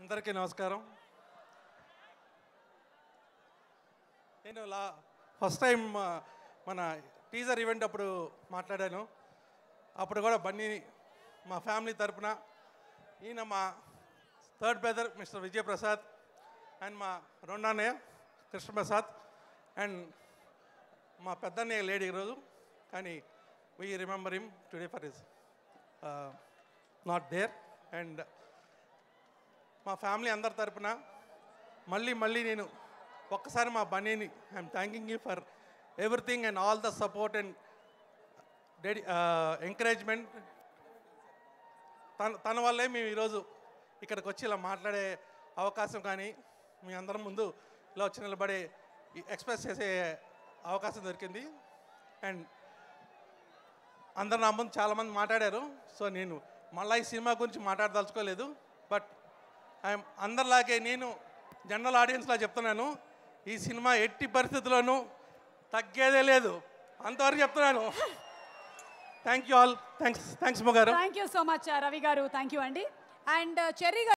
అందరికీ నమస్కారం నేను లా ఫస్ట్ టైం మన టీజర్ ఈవెంట్ అప్పుడు మాట్లాడాను అప్పుడు కూడా బన్నీ మా ఫ్యామిలీ తరపున ఈయన మా third brother mister Vijayaprasad and మా రెండన్నయ్య కృష్ణప్రసాద్ అండ్ మా పెద్దన్నయ్య లేడీ ఈరోజు కానీ we remember him today for is not there and మా ఫ్యామిలీ అందరి తరపున మళ్ళీ మళ్ళీ నేను ఒక్కసారి మా బనీని I'm thanking you for everything and all the support and డెడి ఎంకరేజ్మెంట్ తన తన వల్లే మేము ఈరోజు ఇక్కడికి వచ్చి ఇలా మాట్లాడే అవకాశం కానీ మీ అందరం ముందు ఇలా వచ్చి నిలబడే ఎక్స్ప్రెస్ చేసే అవకాశం దొరికింది అండ్ అందరు నా ముందు చాలామంది మాట్లాడారు సో నేను మళ్ళీ ఈ సినిమా గురించి మాట్లాడదలుచుకోలేదు బట్ అందరిలాగే నేను జనరల్ ఆడియన్స్లా చెప్తున్నాను ఈ సినిమా ఎట్టి పరిస్థితుల్లోనూ తగ్గేదే లేదు అంతవరకు చెప్తున్నాను thank you all thanks thanks మొగారు thank you so much Ravi garu thank you అండి అండ్ uh, చెర్రీ